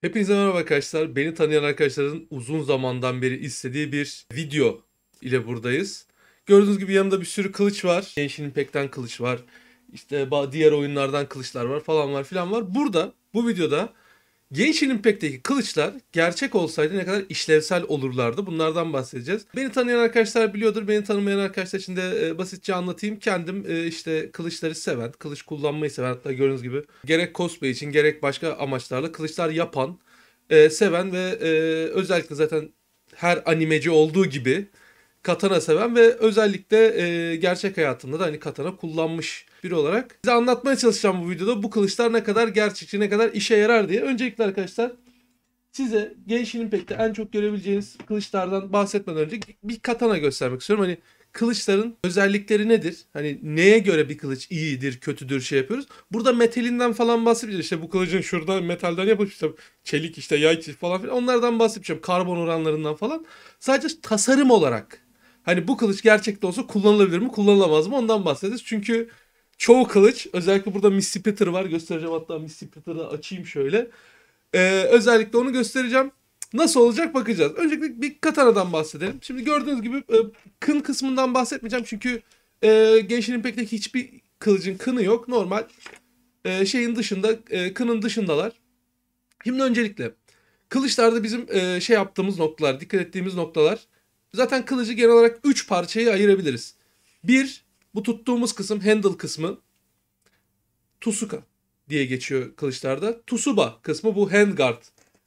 Hepinize merhaba arkadaşlar. Beni tanıyan arkadaşların uzun zamandan beri istediği bir video ile buradayız. Gördüğünüz gibi yanımda bir sürü kılıç var. Genshin Impact'ten kılıç var. İşte diğer oyunlardan kılıçlar var falan var filan var. Burada bu videoda Genshin Impact'teki kılıçlar gerçek olsaydı ne kadar işlevsel olurlardı. Bunlardan bahsedeceğiz. Beni tanıyan arkadaşlar biliyordur. Beni tanımayan arkadaşlar için de e, basitçe anlatayım. Kendim e, işte kılıçları seven, kılıç kullanmayı seven hatta gördüğünüz gibi gerek cosplay için gerek başka amaçlarla kılıçlar yapan, e, seven ve özellikle zaten her animeci olduğu gibi katana seven ve özellikle gerçek hayatımda da hani katana kullanmış biri olarak size anlatmaya çalışacağım bu videoda bu kılıçlar ne kadar gerçekçi, ne kadar işe yarar diye. Öncelikle arkadaşlar size Genshin Impact'te en çok görebileceğiniz kılıçlardan bahsetmeden önce bir katana göstermek istiyorum. Hani kılıçların özellikleri nedir? Hani neye göre bir kılıç iyidir, kötüdür şey yapıyoruz. Burada metalinden falan bahsedeceğim. İşte bu kılıcın şurada metalden yapılmış işte çelik işte yay falan filan onlardan bahsedeceğim. Karbon oranlarından falan. Sadece tasarım olarak hani bu kılıç gerçekte olsa kullanılabilir mi, kullanılamaz mı ondan bahsedeceğiz. Çünkü Çoğu kılıç. Özellikle burada Miss Splitter var. Göstereceğim hatta Miss Splitter'ı açayım şöyle. Ee, özellikle onu göstereceğim. Nasıl olacak bakacağız. Öncelikle bir katanadan bahsedelim. Şimdi gördüğünüz gibi e, kın kısmından bahsetmeyeceğim. Çünkü e, Genshin Impact'teki hiçbir kılıcın kını yok. Normal e, şeyin dışında, e, kının dışındalar. Şimdi öncelikle kılıçlarda bizim e, şey yaptığımız noktalar, dikkat ettiğimiz noktalar. Zaten kılıcı genel olarak 3 parçaya ayırabiliriz. 1. Bu tuttuğumuz kısım handle kısmı Tusuka diye geçiyor kılıçlarda. Tusuba kısmı bu handguard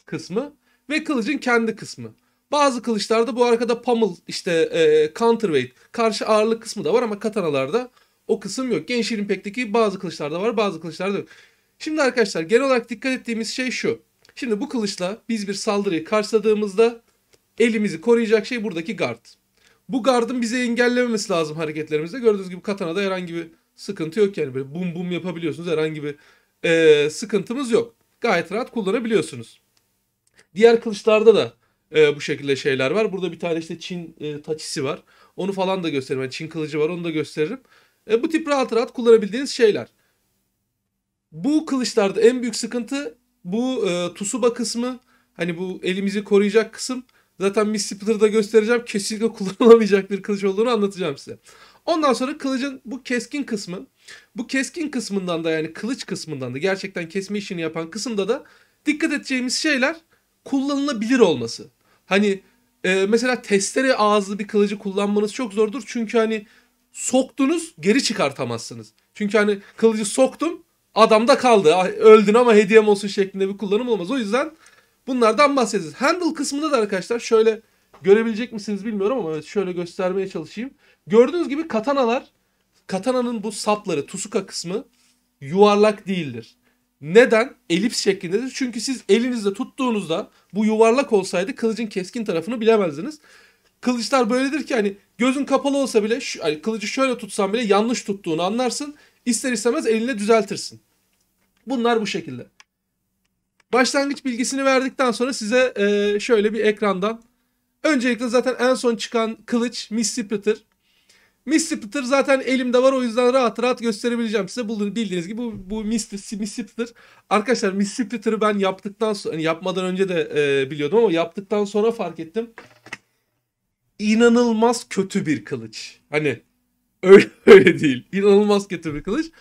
kısmı ve kılıcın kendi kısmı. Bazı kılıçlarda bu arkada pommel işte e, counterweight karşı ağırlık kısmı da var ama katanalarda o kısım yok. Genshin Impact'teki bazı kılıçlarda var bazı kılıçlarda yok. Şimdi arkadaşlar genel olarak dikkat ettiğimiz şey şu. Şimdi bu kılıçla biz bir saldırıyı karşıladığımızda elimizi koruyacak şey buradaki guard. Bu gardın bize engellememesi lazım hareketlerimizde. Gördüğünüz gibi katanada herhangi bir sıkıntı yok. Yani böyle bum bum yapabiliyorsunuz. Herhangi bir e, sıkıntımız yok. Gayet rahat kullanabiliyorsunuz. Diğer kılıçlarda da e, bu şekilde şeyler var. Burada bir tane işte Çin e, taçisi var. Onu falan da gösteririm. Yani Çin kılıcı var onu da gösteririm. E, bu tip rahat rahat kullanabildiğiniz şeyler. Bu kılıçlarda en büyük sıkıntı bu e, tusuba kısmı. Hani bu elimizi koruyacak kısım Zaten Miss Splitter'da göstereceğim. Kesinlikle kullanılamayacak bir kılıç olduğunu anlatacağım size. Ondan sonra kılıcın bu keskin kısmı. Bu keskin kısmından da yani kılıç kısmından da gerçekten kesme işini yapan kısımda da dikkat edeceğimiz şeyler kullanılabilir olması. Hani e, mesela testere ağızlı bir kılıcı kullanmanız çok zordur. Çünkü hani soktunuz geri çıkartamazsınız. Çünkü hani kılıcı soktum adamda kaldı. Ah, öldün ama hediyem olsun şeklinde bir kullanım olmaz. O yüzden Bunlardan bahsedeceğiz. Handle kısmında da arkadaşlar şöyle görebilecek misiniz bilmiyorum ama evet şöyle göstermeye çalışayım. Gördüğünüz gibi katanalar, katananın bu sapları, tusuka kısmı yuvarlak değildir. Neden? Elips şeklindedir. Çünkü siz elinizde tuttuğunuzda bu yuvarlak olsaydı kılıcın keskin tarafını bilemezdiniz. Kılıçlar böyledir ki hani gözün kapalı olsa bile şu, hani kılıcı şöyle tutsan bile yanlış tuttuğunu anlarsın. İster istemez eline düzeltirsin. Bunlar bu şekilde. Başlangıç bilgisini verdikten sonra size e, şöyle bir ekrandan. Öncelikle zaten en son çıkan kılıç Miss Splitter. Miss Splitter zaten elimde var o yüzden rahat rahat gösterebileceğim size. Bildiğiniz gibi bu, bu Miss, Miss Splitter. Arkadaşlar Miss Splitter'ı ben yaptıktan sonra, yani yapmadan önce de e, biliyordum ama yaptıktan sonra fark ettim. İnanılmaz kötü bir kılıç. Hani öyle, öyle değil. İnanılmaz kötü bir kılıç.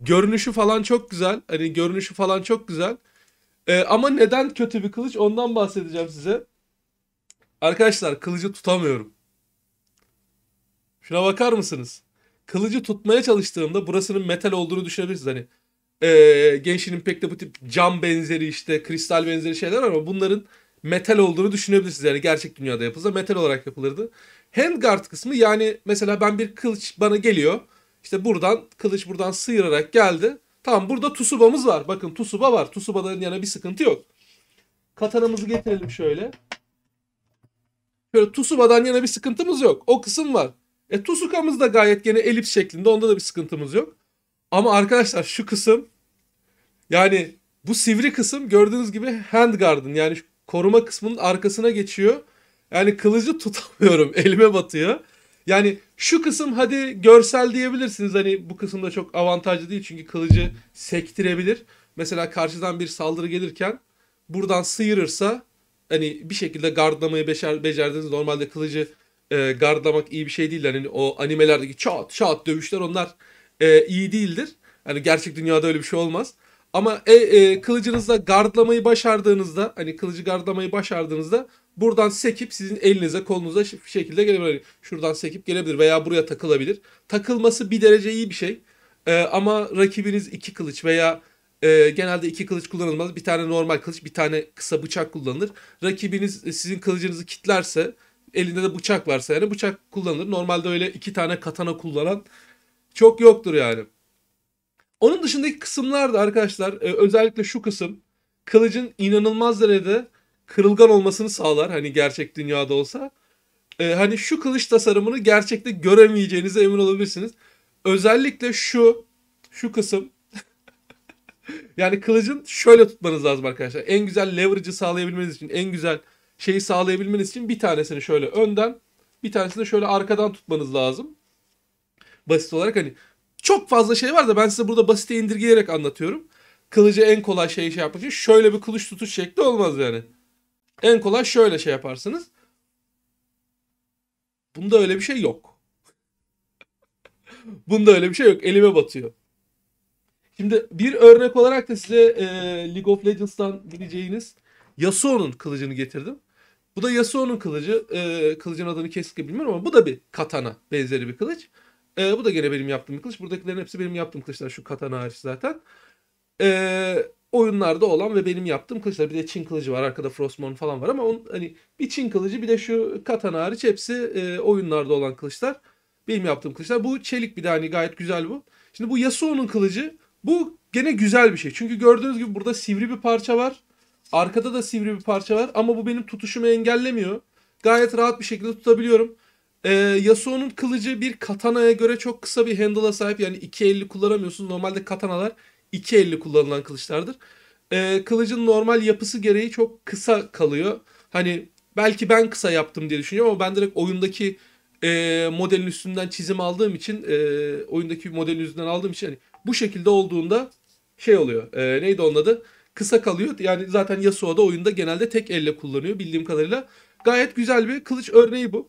Görünüşü falan çok güzel. Hani görünüşü falan çok güzel. E, ama neden kötü bir kılıç ondan bahsedeceğim size. Arkadaşlar kılıcı tutamıyorum. Şuna bakar mısınız? Kılıcı tutmaya çalıştığımda burasının metal olduğunu düşünebilirsiniz. Hani e, pek de bu tip cam benzeri işte kristal benzeri şeyler var ama bunların metal olduğunu düşünebilirsiniz. Yani gerçek dünyada yapılsa metal olarak yapılırdı. Handguard kısmı yani mesela ben bir kılıç bana geliyor. İşte buradan kılıç buradan sıyırarak geldi. Tamam burada Tsuba'mız var. Bakın tusuba var. Tsuba'ların yana bir sıkıntı yok. Katanamızı getirelim şöyle. Şöyle tusubadan yana bir sıkıntımız yok. O kısım var. E tusukamız da gayet gene elips şeklinde. Onda da bir sıkıntımız yok. Ama arkadaşlar şu kısım yani bu sivri kısım gördüğünüz gibi handguard'ın yani koruma kısmının arkasına geçiyor. Yani kılıcı tutamıyorum. Elime batıyor. Yani şu kısım hadi görsel diyebilirsiniz. Hani bu kısımda çok avantajlı değil çünkü kılıcı sektirebilir. Mesela karşıdan bir saldırı gelirken buradan sıyırırsa hani bir şekilde gardlamayı becer, becerdiniz. Normalde kılıcı e, gardlamak iyi bir şey değil. Hani o animelerdeki çat çat dövüşler onlar e, iyi değildir. Hani gerçek dünyada öyle bir şey olmaz. Ama e, e, kılıcınızla gardlamayı başardığınızda hani kılıcı gardlamayı başardığınızda buradan sekip sizin elinize kolunuza şekilde gelebilir. Şuradan sekip gelebilir veya buraya takılabilir. Takılması bir derece iyi bir şey. E, ama rakibiniz iki kılıç veya e, genelde iki kılıç kullanılmaz. Bir tane normal kılıç, bir tane kısa bıçak kullanılır. Rakibiniz e, sizin kılıcınızı kitlerse, elinde de bıçak varsa yani bıçak kullanılır. Normalde öyle iki tane katana kullanan çok yoktur yani. Onun dışındaki kısımlar da arkadaşlar e, özellikle şu kısım kılıcın inanılmaz derecede kırılgan olmasını sağlar hani gerçek dünyada olsa. Ee, hani şu kılıç tasarımını gerçekte göremeyeceğinize emin olabilirsiniz. Özellikle şu şu kısım yani kılıcın şöyle tutmanız lazım arkadaşlar. En güzel leverage'ı sağlayabilmeniz için, en güzel şeyi sağlayabilmeniz için bir tanesini şöyle önden, bir tanesini şöyle arkadan tutmanız lazım. Basit olarak hani çok fazla şey var da ben size burada basite indirgeyerek anlatıyorum. Kılıcı en kolay şeyi şey yapmak için şöyle bir kılıç tutuş şekli olmaz yani. En kolay şöyle şey yaparsınız. Bunda öyle bir şey yok. Bunda öyle bir şey yok. Elime batıyor. Şimdi bir örnek olarak da size e, League of Legends'tan bileceğiniz Yasuo'nun kılıcını getirdim. Bu da Yasuo'nun kılıcı. E, kılıcın adını kesinlikle bilmiyorum ama bu da bir katana benzeri bir kılıç. E, bu da gene benim yaptığım bir kılıç. Buradakilerin hepsi benim yaptığım kılıçlar. Şu katana hariç zaten. E, oyunlarda olan ve benim yaptığım kılıçlar. Bir de Çin kılıcı var. Arkada Frostmourne falan var ama on, hani bir Çin kılıcı bir de şu katana hariç hepsi e, oyunlarda olan kılıçlar. Benim yaptığım kılıçlar. Bu çelik bir de hani gayet güzel bu. Şimdi bu Yasuo'nun kılıcı. Bu gene güzel bir şey. Çünkü gördüğünüz gibi burada sivri bir parça var. Arkada da sivri bir parça var. Ama bu benim tutuşumu engellemiyor. Gayet rahat bir şekilde tutabiliyorum. Ee, Yasuo'nun kılıcı bir katanaya göre çok kısa bir handle'a sahip. Yani 2.50 kullanamıyorsunuz. Normalde katanalar iki elli kullanılan kılıçlardır. E, kılıcın normal yapısı gereği çok kısa kalıyor. Hani belki ben kısa yaptım diye düşünüyorum ama ben direkt oyundaki e, modelin üstünden çizim aldığım için e, oyundaki modelin üstünden aldığım için hani bu şekilde olduğunda şey oluyor. E, neydi onun adı? Kısa kalıyor. Yani zaten Yasuo da oyunda genelde tek elle kullanıyor bildiğim kadarıyla. Gayet güzel bir kılıç örneği bu.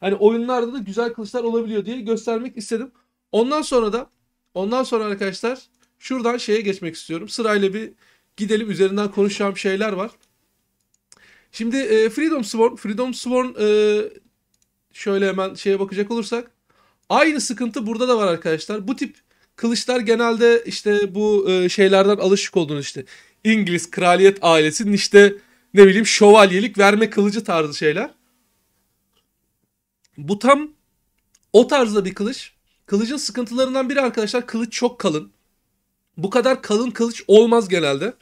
Hani oyunlarda da güzel kılıçlar olabiliyor diye göstermek istedim. Ondan sonra da ondan sonra arkadaşlar Şuradan şeye geçmek istiyorum. Sırayla bir gidelim. Üzerinden konuşacağım şeyler var. Şimdi e, Freedom Sworn. Freedom Sworn e, şöyle hemen şeye bakacak olursak. Aynı sıkıntı burada da var arkadaşlar. Bu tip kılıçlar genelde işte bu e, şeylerden alışık olduğunu işte. İngiliz kraliyet ailesinin işte ne bileyim şövalyelik verme kılıcı tarzı şeyler. Bu tam o tarzda bir kılıç. Kılıcın sıkıntılarından biri arkadaşlar kılıç çok kalın bu kadar kalın kılıç olmaz genelde.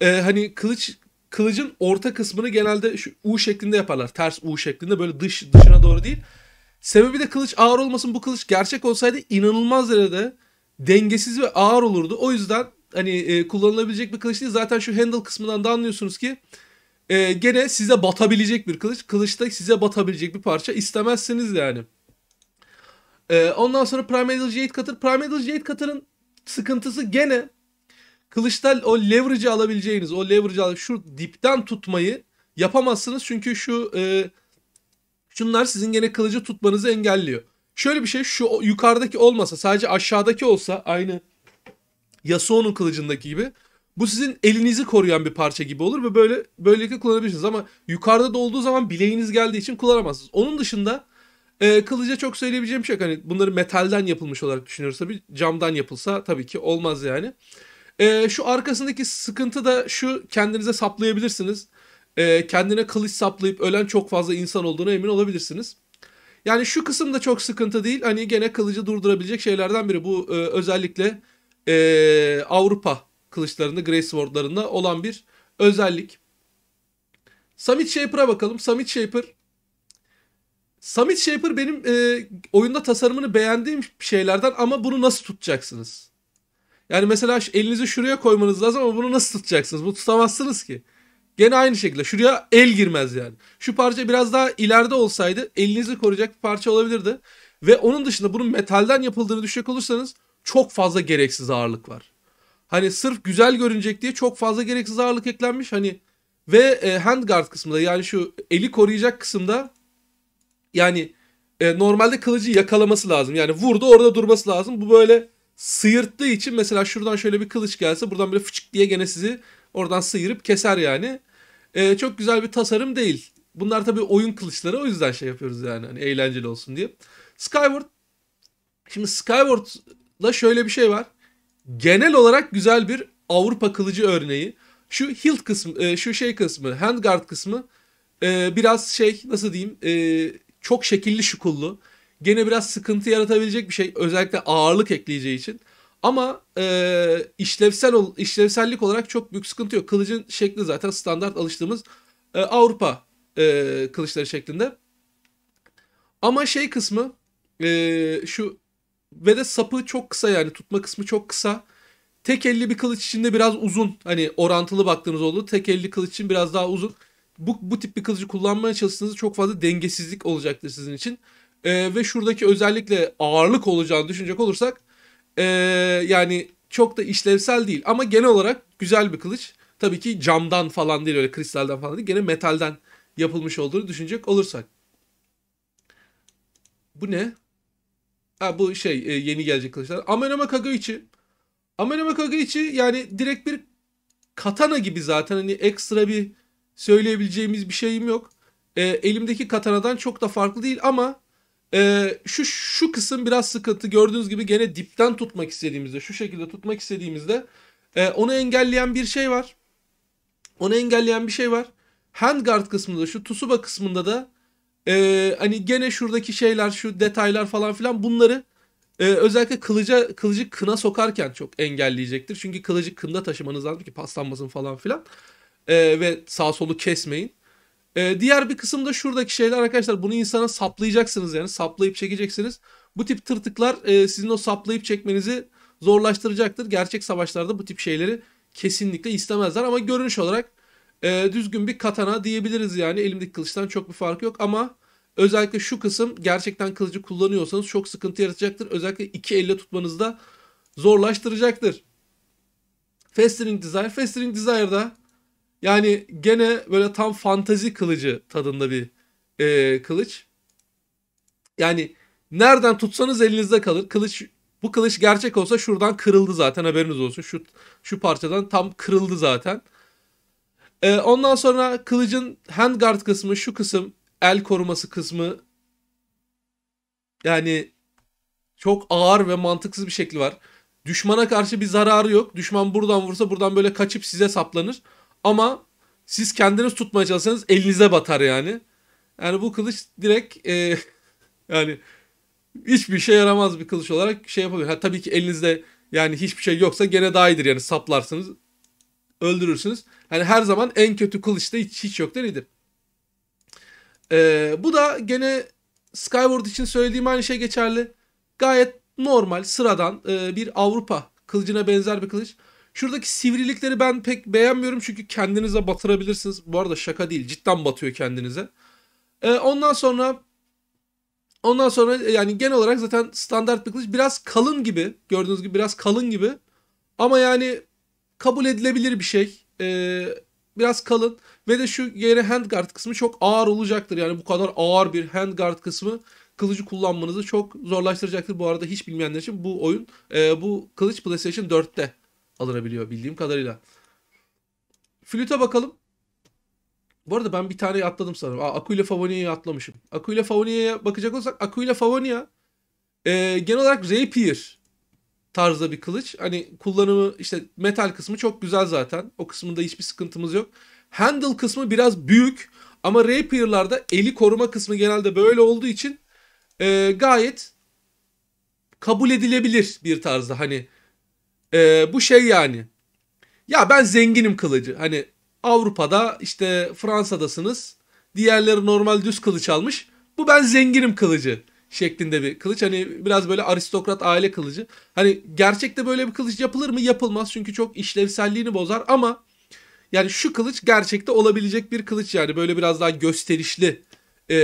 Ee, hani kılıç kılıcın orta kısmını genelde şu U şeklinde yaparlar. Ters U şeklinde böyle dış dışına doğru değil. Sebebi de kılıç ağır olmasın. Bu kılıç gerçek olsaydı inanılmaz derecede dengesiz ve ağır olurdu. O yüzden hani e, kullanılabilecek bir kılıç değil. Zaten şu handle kısmından da anlıyorsunuz ki e, gene size batabilecek bir kılıç. Kılıçta size batabilecek bir parça istemezsiniz yani. E, ondan sonra Primeval Jade Cutter. Primeval Jade Cutter'ın sıkıntısı gene kılıçtal o leverage'ı alabileceğiniz, o leverage'ı şu dipten tutmayı yapamazsınız. Çünkü şu e, şunlar sizin gene kılıcı tutmanızı engelliyor. Şöyle bir şey şu yukarıdaki olmasa sadece aşağıdaki olsa aynı Yasuo'nun kılıcındaki gibi bu sizin elinizi koruyan bir parça gibi olur ve böyle böylelikle kullanabilirsiniz ama yukarıda da olduğu zaman bileğiniz geldiği için kullanamazsınız. Onun dışında e, kılıca çok söyleyebileceğim şey yok. Hani bunları metalden yapılmış olarak düşünüyoruz tabii. Camdan yapılsa tabii ki olmaz yani. E, şu arkasındaki sıkıntı da şu kendinize saplayabilirsiniz. E, kendine kılıç saplayıp ölen çok fazla insan olduğuna emin olabilirsiniz. Yani şu kısım da çok sıkıntı değil. Hani gene kılıcı durdurabilecek şeylerden biri. Bu e, özellikle e, Avrupa kılıçlarında, Grey olan bir özellik. Summit Shaper'a bakalım. Summit Shaper Summit Shaper benim e, oyunda tasarımını beğendiğim şeylerden ama bunu nasıl tutacaksınız? Yani mesela elinizi şuraya koymanız lazım ama bunu nasıl tutacaksınız? Bu tutamazsınız ki. Gene aynı şekilde şuraya el girmez yani. Şu parça biraz daha ileride olsaydı elinizi koruyacak bir parça olabilirdi. Ve onun dışında bunun metalden yapıldığını düşecek olursanız çok fazla gereksiz ağırlık var. Hani sırf güzel görünecek diye çok fazla gereksiz ağırlık eklenmiş. Hani ve e, handguard kısmında yani şu eli koruyacak kısımda yani e, normalde kılıcı yakalaması lazım. Yani vurdu orada durması lazım. Bu böyle sıyırttığı için mesela şuradan şöyle bir kılıç gelse buradan böyle fıçık diye gene sizi oradan sıyırıp keser yani. E, çok güzel bir tasarım değil. Bunlar tabii oyun kılıçları o yüzden şey yapıyoruz yani hani eğlenceli olsun diye. Skyward şimdi Skyward'la şöyle bir şey var. Genel olarak güzel bir Avrupa kılıcı örneği. Şu hilt kısmı, e, şu şey kısmı, handguard kısmı e, biraz şey nasıl diyeyim e, çok şekilli şukullu. Gene biraz sıkıntı yaratabilecek bir şey. Özellikle ağırlık ekleyeceği için. Ama e, işlevsel ol, işlevsellik olarak çok büyük sıkıntı yok. Kılıcın şekli zaten standart alıştığımız e, Avrupa e, kılıçları şeklinde. Ama şey kısmı e, şu ve de sapı çok kısa yani tutma kısmı çok kısa. Tek elli bir kılıç içinde biraz uzun. Hani orantılı baktığınız oldu. Tek elli kılıç için biraz daha uzun bu, bu tip bir kılıcı kullanmaya çalıştığınızda çok fazla dengesizlik olacaktır sizin için. E, ve şuradaki özellikle ağırlık olacağını düşünecek olursak e, yani çok da işlevsel değil. Ama genel olarak güzel bir kılıç. Tabii ki camdan falan değil öyle kristalden falan değil. Gene metalden yapılmış olduğunu düşünecek olursak. Bu ne? Ha bu şey e, yeni gelecek kılıçlar. Amenoma Kagaichi. Amenoma Kagaichi yani direkt bir katana gibi zaten hani ekstra bir söyleyebileceğimiz bir şeyim yok. E, elimdeki katanadan çok da farklı değil ama e, şu şu kısım biraz sıkıntı. Gördüğünüz gibi gene dipten tutmak istediğimizde, şu şekilde tutmak istediğimizde e, onu engelleyen bir şey var. Onu engelleyen bir şey var. Handguard kısmında, şu Tusuba kısmında da e, hani gene şuradaki şeyler, şu detaylar falan filan bunları ee, özellikle kılıca kılıcı kına sokarken çok engelleyecektir. Çünkü kılıcı kında taşımanız lazım ki paslanmasın falan filan e, ve sağ solu kesmeyin. E, diğer bir kısım da şuradaki şeyler arkadaşlar bunu insana saplayacaksınız yani saplayıp çekeceksiniz. Bu tip tırtıklar e, sizin o saplayıp çekmenizi zorlaştıracaktır. Gerçek savaşlarda bu tip şeyleri kesinlikle istemezler ama görünüş olarak e, düzgün bir katana diyebiliriz yani elimdeki kılıçtan çok bir fark yok ama özellikle şu kısım gerçekten kılıcı kullanıyorsanız çok sıkıntı yaratacaktır. Özellikle iki elle tutmanızda zorlaştıracaktır. Festering Desire. Festering Desire'da yani gene böyle tam fantazi kılıcı tadında bir e, kılıç. Yani nereden tutsanız elinizde kalır. Kılıç bu kılıç gerçek olsa şuradan kırıldı zaten haberiniz olsun. Şu şu parçadan tam kırıldı zaten. E, ondan sonra kılıcın handguard kısmı şu kısım el koruması kısmı yani çok ağır ve mantıksız bir şekli var. Düşmana karşı bir zararı yok. Düşman buradan vursa buradan böyle kaçıp size saplanır. Ama siz kendiniz tutmaya çalışsanız elinize batar yani. Yani bu kılıç direkt e, yani hiçbir işe yaramaz bir kılıç olarak şey yapabilir. Ha, tabii ki elinizde yani hiçbir şey yoksa gene daha iyidir yani saplarsınız öldürürsünüz. Hani her zaman en kötü kılıçta hiç, hiç yok iyidir. Ee, bu da gene Skyward için söylediğim aynı şey geçerli. Gayet normal, sıradan e, bir Avrupa kılıcına benzer bir kılıç. Şuradaki sivrilikleri ben pek beğenmiyorum çünkü kendinize batırabilirsiniz. Bu arada şaka değil cidden batıyor kendinize. Ee, ondan sonra ondan sonra e, yani genel olarak zaten standart bir kılıç biraz kalın gibi gördüğünüz gibi biraz kalın gibi ama yani kabul edilebilir bir şey. Ee, biraz kalın ve de şu yere handguard kısmı çok ağır olacaktır. Yani bu kadar ağır bir handguard kısmı kılıcı kullanmanızı çok zorlaştıracaktır. Bu arada hiç bilmeyenler için bu oyun e, bu kılıç PlayStation 4'te alınabiliyor bildiğim kadarıyla. Flüte bakalım. Bu arada ben bir tane atladım sanırım. Aa, Aku ile Favonia'yı atlamışım. Aku ile Favonia'ya bakacak olsak Aku ile Favonia e, genel olarak rapier tarzda bir kılıç. Hani kullanımı işte metal kısmı çok güzel zaten. O kısmında hiçbir sıkıntımız yok. Handle kısmı biraz büyük ama rapier'larda eli koruma kısmı genelde böyle olduğu için e, gayet kabul edilebilir bir tarzda. Hani e, bu şey yani. Ya ben zenginim kılıcı. Hani Avrupa'da işte Fransa'dasınız. Diğerleri normal düz kılıç almış. Bu ben zenginim kılıcı şeklinde bir kılıç. Hani biraz böyle aristokrat aile kılıcı. Hani gerçekte böyle bir kılıç yapılır mı? Yapılmaz çünkü çok işlevselliğini bozar ama yani şu kılıç gerçekte olabilecek bir kılıç yani böyle biraz daha gösterişli e,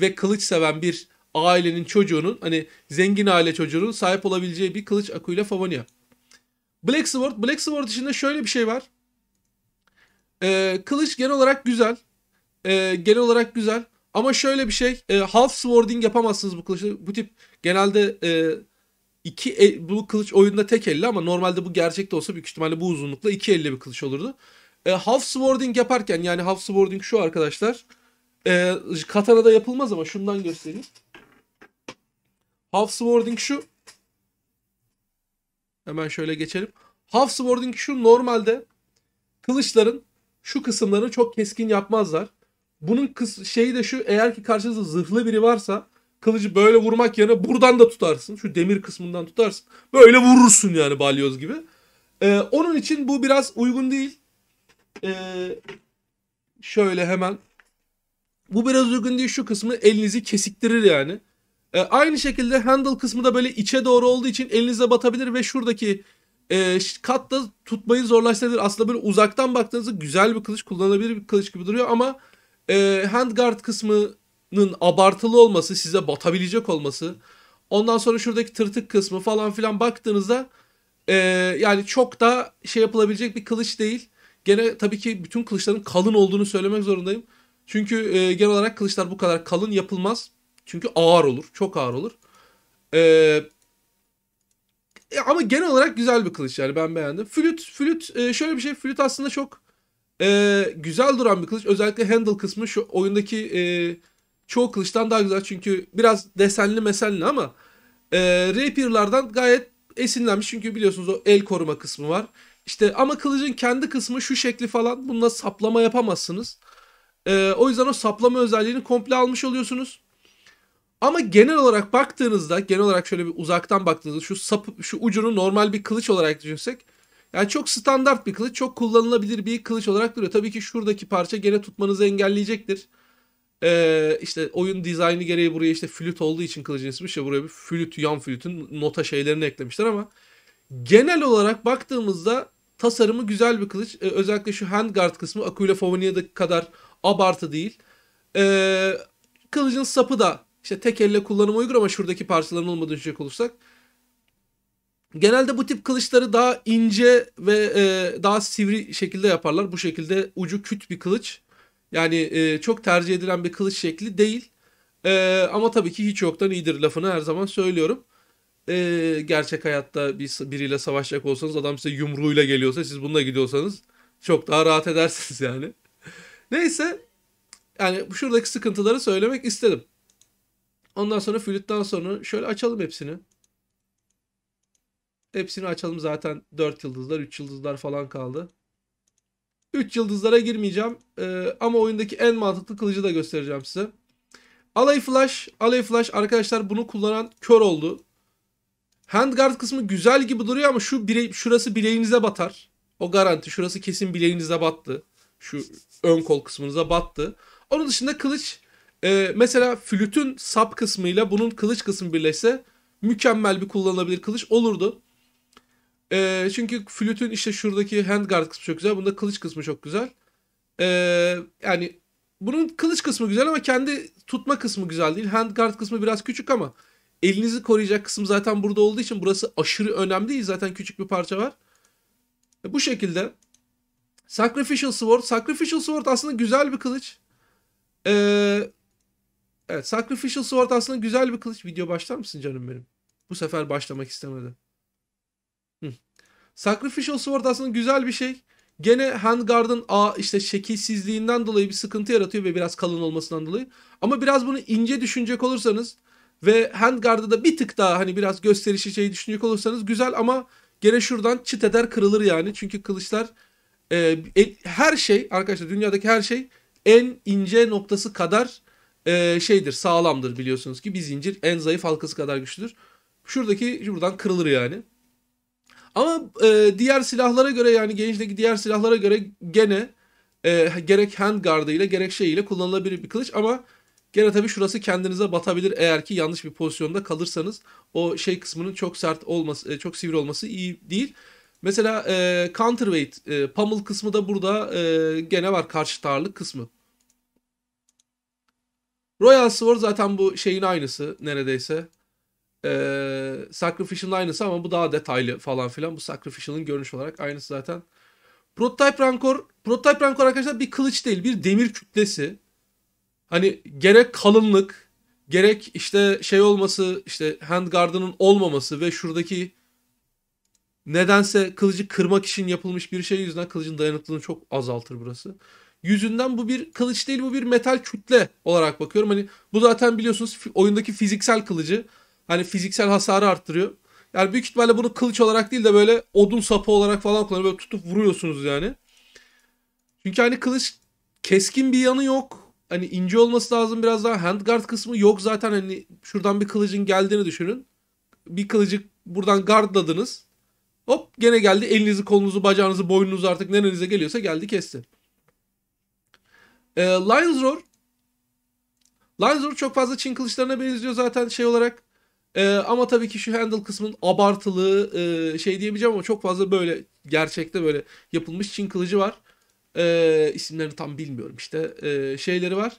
ve kılıç seven bir ailenin çocuğunun hani zengin aile çocuğunun sahip olabileceği bir kılıç akuyla Favonia. Black Sword. Black Sword içinde şöyle bir şey var. Ee, kılıç genel olarak güzel. Ee, genel olarak güzel. Ama şöyle bir şey. E, half swording yapamazsınız bu kılıçla. Bu tip genelde e, iki el, bu kılıç oyunda tek elli ama normalde bu gerçekte olsa büyük ihtimalle bu uzunlukla iki elle bir kılıç olurdu. E, half swording yaparken yani half swording şu arkadaşlar. E, da yapılmaz ama şundan göstereyim. Half swording şu. Hemen şöyle geçelim. Half sword'inki şu normalde kılıçların şu kısımlarını çok keskin yapmazlar. Bunun kıs şeyi de şu eğer ki karşınızda zırhlı biri varsa kılıcı böyle vurmak yerine buradan da tutarsın. Şu demir kısmından tutarsın. Böyle vurursun yani balyoz gibi. Ee, onun için bu biraz uygun değil. Ee, şöyle hemen. Bu biraz uygun değil şu kısmı elinizi kesiktirir yani. E, aynı şekilde handle kısmı da böyle içe doğru olduğu için elinize batabilir ve şuradaki e, katta tutmayı zorlaştırabilir. Aslında böyle uzaktan baktığınızda güzel bir kılıç kullanılabilir bir kılıç gibi duruyor ama e, handguard kısmının abartılı olması size batabilecek olması ondan sonra şuradaki tırtık kısmı falan filan baktığınızda e, yani çok da şey yapılabilecek bir kılıç değil. Gene tabii ki bütün kılıçların kalın olduğunu söylemek zorundayım. Çünkü e, genel olarak kılıçlar bu kadar kalın yapılmaz. Çünkü ağır olur. Çok ağır olur. Ee, e, ama genel olarak güzel bir kılıç yani ben beğendim. Flüt, flüt e, şöyle bir şey. Flüt aslında çok e, güzel duran bir kılıç. Özellikle handle kısmı şu oyundaki e, çoğu kılıçtan daha güzel. Çünkü biraz desenli mesenli ama e, rapier'lardan gayet esinlenmiş. Çünkü biliyorsunuz o el koruma kısmı var. İşte ama kılıcın kendi kısmı şu şekli falan. Bununla saplama yapamazsınız. E, o yüzden o saplama özelliğini komple almış oluyorsunuz. Ama genel olarak baktığınızda, genel olarak şöyle bir uzaktan baktığınızda şu sapı, şu ucunu normal bir kılıç olarak düşünsek. Yani çok standart bir kılıç, çok kullanılabilir bir kılıç olarak duruyor. Tabii ki şuradaki parça gene tutmanızı engelleyecektir. Ee, işte oyun dizaynı gereği buraya işte flüt olduğu için kılıcın ismi işte buraya bir flüt, yan flütün nota şeylerini eklemişler ama genel olarak baktığımızda tasarımı güzel bir kılıç. Ee, özellikle şu handguard kısmı Aquila Favonia'daki kadar abartı değil. Ee, kılıcın sapı da işte tek elle kullanım uygun ama şuradaki parçaların olmadığı düşünecek olursak. Genelde bu tip kılıçları daha ince ve e, daha sivri şekilde yaparlar. Bu şekilde ucu küt bir kılıç. Yani e, çok tercih edilen bir kılıç şekli değil. E, ama tabii ki hiç yoktan iyidir lafını her zaman söylüyorum. E, gerçek hayatta bir, biriyle savaşacak olsanız adam size yumruğuyla geliyorsa siz bununla gidiyorsanız çok daha rahat edersiniz yani. Neyse yani şuradaki sıkıntıları söylemek istedim. Ondan sonra flütten sonra şöyle açalım hepsini. Hepsini açalım zaten 4 yıldızlar 3 yıldızlar falan kaldı. 3 yıldızlara girmeyeceğim ee, ama oyundaki en mantıklı kılıcı da göstereceğim size. Alay Flash, Alay Flash arkadaşlar bunu kullanan kör oldu. Handguard kısmı güzel gibi duruyor ama şu bire, şurası bileğinize batar. O garanti. Şurası kesin bileğinize battı. Şu ön kol kısmınıza battı. Onun dışında kılıç ee, mesela flütün sap kısmıyla bunun kılıç kısmı birleşse mükemmel bir kullanılabilir kılıç olurdu. Ee, çünkü flütün işte şuradaki handguard kısmı çok güzel. Bunda kılıç kısmı çok güzel. Ee, yani bunun kılıç kısmı güzel ama kendi tutma kısmı güzel değil. Handguard kısmı biraz küçük ama elinizi koruyacak kısım zaten burada olduğu için burası aşırı önemli değil. Zaten küçük bir parça var. E, bu şekilde Sacrificial Sword. Sacrificial Sword aslında güzel bir kılıç. Ee, Evet Sacrificial Sword aslında güzel bir kılıç. Video başlar mısın canım benim? Bu sefer başlamak istemedi. Hı. Sacrificial Sword aslında güzel bir şey. Gene Handguard'ın a işte şekilsizliğinden dolayı bir sıkıntı yaratıyor ve biraz kalın olmasından dolayı. Ama biraz bunu ince düşünecek olursanız ve Handguard'ı da bir tık daha hani biraz gösterişi şey düşünecek olursanız güzel ama gene şuradan çıt eder kırılır yani. Çünkü kılıçlar e, e her şey arkadaşlar dünyadaki her şey en ince noktası kadar e, şeydir sağlamdır biliyorsunuz ki bir zincir en zayıf halkası kadar güçlüdür. Şuradaki buradan kırılır yani. Ama e, diğer silahlara göre yani gençteki diğer silahlara göre gene e, gerek handguardı ile gerek şey ile kullanılabilir bir kılıç ama gene tabi şurası kendinize batabilir eğer ki yanlış bir pozisyonda kalırsanız o şey kısmının çok sert olması e, çok sivri olması iyi değil. Mesela e, counterweight e, pummel kısmı da burada e, gene var karşı tarlık kısmı. Royal Sword zaten bu şeyin aynısı neredeyse. Ee, Sacrificial'ın aynısı ama bu daha detaylı falan filan. Bu Sacrificial'ın görünüş olarak aynısı zaten. Prototype Rancor, Prototype Rancor arkadaşlar bir kılıç değil, bir demir kütlesi. Hani gerek kalınlık, gerek işte şey olması, işte handguard'ının olmaması ve şuradaki nedense kılıcı kırmak için yapılmış bir şey yüzünden kılıcın dayanıklılığını çok azaltır burası yüzünden bu bir kılıç değil bu bir metal kütle olarak bakıyorum. Hani bu zaten biliyorsunuz oyundaki fiziksel kılıcı hani fiziksel hasarı arttırıyor. Yani büyük ihtimalle bunu kılıç olarak değil de böyle odun sapı olarak falan kullanıyor. Böyle tutup vuruyorsunuz yani. Çünkü hani kılıç keskin bir yanı yok. Hani ince olması lazım biraz daha. Handguard kısmı yok zaten hani şuradan bir kılıcın geldiğini düşünün. Bir kılıcı buradan guardladınız. Hop gene geldi elinizi kolunuzu bacağınızı boynunuzu artık nerenize geliyorsa geldi kesti. E, Lions Roar çok fazla Çin kılıçlarına benziyor zaten şey olarak. E, ama tabii ki şu handle kısmının abartılı e, şey diyebileceğim ama çok fazla böyle gerçekte böyle yapılmış Çin kılıcı var. E, isimlerini tam bilmiyorum işte. E, şeyleri var.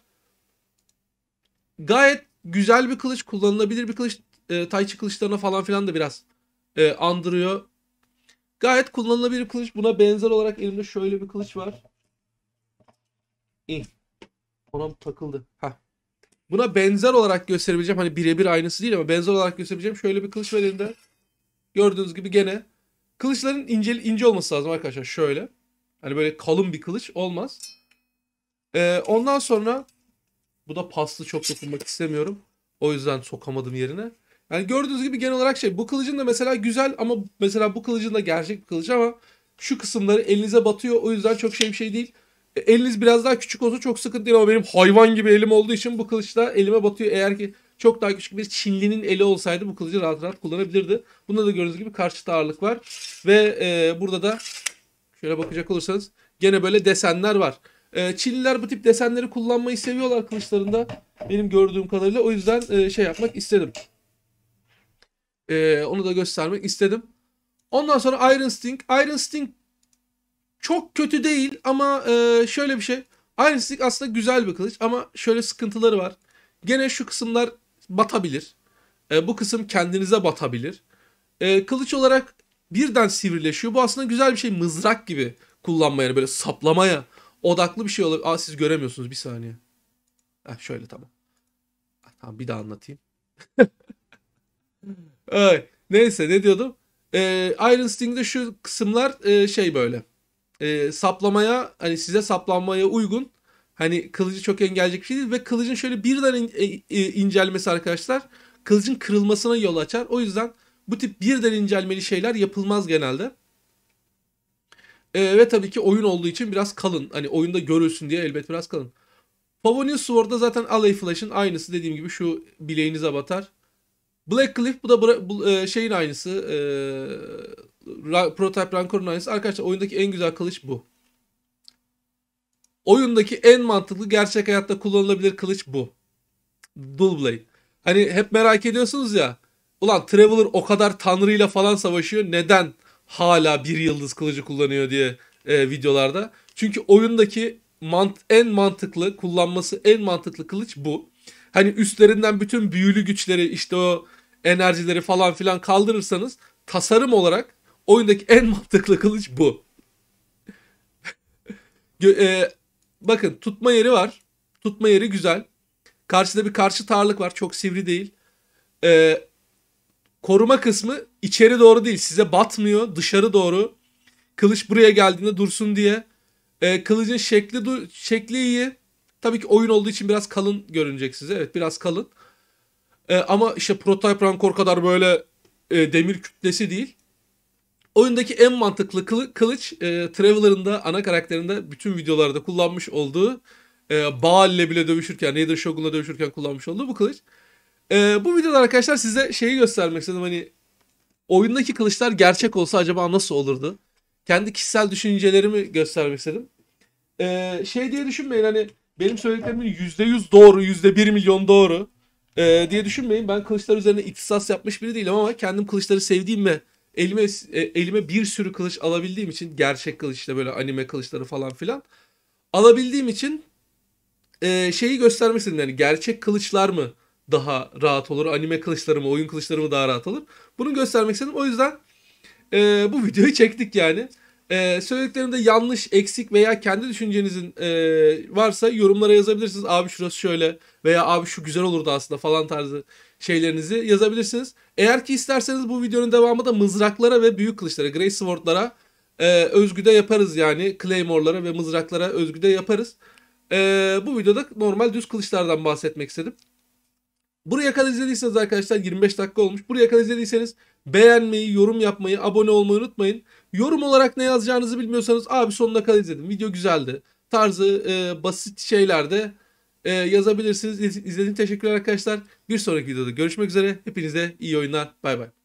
Gayet güzel bir kılıç, kullanılabilir bir kılıç. E, Tayçi kılıçlarına falan filan da biraz e, andırıyor. Gayet kullanılabilir bir kılıç. Buna benzer olarak elimde şöyle bir kılıç var. İn. Ona takıldı. Ha. Buna benzer olarak gösterebileceğim. Hani birebir aynısı değil ama benzer olarak gösterebileceğim. Şöyle bir kılıç var elinde. Gördüğünüz gibi gene. Kılıçların ince, ince olması lazım arkadaşlar. Şöyle. Hani böyle kalın bir kılıç olmaz. Ee, ondan sonra bu da paslı çok dokunmak istemiyorum. O yüzden sokamadım yerine. Yani gördüğünüz gibi genel olarak şey bu kılıcın da mesela güzel ama mesela bu kılıcın da gerçek bir kılıç ama şu kısımları elinize batıyor. O yüzden çok şey bir şey değil eliniz biraz daha küçük olsa çok sıkıntı değil ama benim hayvan gibi elim olduğu için bu kılıçla elime batıyor. Eğer ki çok daha küçük bir Çinlinin eli olsaydı bu kılıcı rahat rahat kullanabilirdi. Bunda da gördüğünüz gibi karşıt ağırlık var. Ve e, burada da şöyle bakacak olursanız gene böyle desenler var. E, Çinliler bu tip desenleri kullanmayı seviyorlar kılıçlarında. Benim gördüğüm kadarıyla. O yüzden e, şey yapmak istedim. E, onu da göstermek istedim. Ondan sonra Iron Sting. Iron Sting çok kötü değil ama e, şöyle bir şey. Iron Ironslick aslında güzel bir kılıç ama şöyle sıkıntıları var. Gene şu kısımlar batabilir. E, bu kısım kendinize batabilir. E, kılıç olarak birden sivrileşiyor. Bu aslında güzel bir şey. Mızrak gibi kullanmaya böyle saplamaya odaklı bir şey olabilir. Aa siz göremiyorsunuz bir saniye. Heh, şöyle tamam. Ah, tamam bir daha anlatayım. Ay, neyse ne diyordum? Ee, Iron Sting'de şu kısımlar e, şey böyle e, saplamaya hani size saplanmaya uygun. Hani kılıcı çok engelleyecek bir şey değil ve kılıcın şöyle birden in, e, e, incelmesi arkadaşlar kılıcın kırılmasına yol açar. O yüzden bu tip birden incelmeli şeyler yapılmaz genelde. E, ve tabii ki oyun olduğu için biraz kalın. Hani oyunda görülsün diye elbet biraz kalın. Pavonius Sword'da zaten Alley Flash'ın aynısı dediğim gibi şu bileğinize batar. Black Cliff bu da bu, e, şeyin aynısı. E, Prototype Rancor'un aynısı. Arkadaşlar oyundaki en güzel kılıç bu. Oyundaki en mantıklı gerçek hayatta kullanılabilir kılıç bu. Dualblade. Hani hep merak ediyorsunuz ya. Ulan Traveler o kadar tanrıyla falan savaşıyor. Neden hala bir yıldız kılıcı kullanıyor diye e, videolarda. Çünkü oyundaki mant en mantıklı kullanması en mantıklı kılıç bu. Hani üstlerinden bütün büyülü güçleri işte o enerjileri falan filan kaldırırsanız tasarım olarak Oyundaki en mantıklı kılıç bu. e, bakın tutma yeri var. Tutma yeri güzel. Karşıda bir karşı tarlık var. Çok sivri değil. E, koruma kısmı içeri doğru değil. Size batmıyor. Dışarı doğru. Kılıç buraya geldiğinde dursun diye. E, kılıcın şekli, şekli iyi. Tabii ki oyun olduğu için biraz kalın görünecek size. Evet biraz kalın. E, ama işte Prototype Rancor kadar böyle e, demir kütlesi değil. Oyundaki en mantıklı kılı, kılıç e, Traveler'ın da ana karakterinde bütün videolarda kullanmış olduğu e, Baal'le bile dövüşürken, Raiden Shogun'la dövüşürken kullanmış olduğu bu kılıç. E, bu videoda arkadaşlar size şeyi göstermek istedim hani oyundaki kılıçlar gerçek olsa acaba nasıl olurdu? Kendi kişisel düşüncelerimi göstermek istedim. E, şey diye düşünmeyin hani benim söylediklerimin %100 doğru, %1 milyon doğru e, diye düşünmeyin. Ben kılıçlar üzerine ihtisas yapmış biri değilim ama kendim kılıçları sevdiğim ve elime e, elime bir sürü kılıç alabildiğim için gerçek kılıçla böyle anime kılıçları falan filan alabildiğim için e, şeyi göstermek istedim yani gerçek kılıçlar mı daha rahat olur anime kılıçları mı oyun kılıçları mı daha rahat olur bunu göstermek istedim o yüzden e, bu videoyu çektik yani. Ee, söylediklerimde yanlış, eksik veya kendi düşüncenizin e, varsa yorumlara yazabilirsiniz. Abi şurası şöyle veya abi şu güzel olurdu aslında falan tarzı şeylerinizi yazabilirsiniz. Eğer ki isterseniz bu videonun devamı da mızraklara ve büyük kılıçlara, Grey Sword'lara e, özgüde yaparız yani. Claymore'lara ve mızraklara özgüde yaparız. E, bu videoda normal düz kılıçlardan bahsetmek istedim. Buraya kadar izlediyseniz arkadaşlar 25 dakika olmuş. Buraya kadar izlediyseniz beğenmeyi, yorum yapmayı, abone olmayı unutmayın. Yorum olarak ne yazacağınızı bilmiyorsanız abi sonuna kadar izledim. Video güzeldi. Tarzı e, basit şeylerde e, yazabilirsiniz. İzlediğiniz teşekkürler arkadaşlar. Bir sonraki videoda görüşmek üzere. Hepinize iyi oyunlar. Bay bay.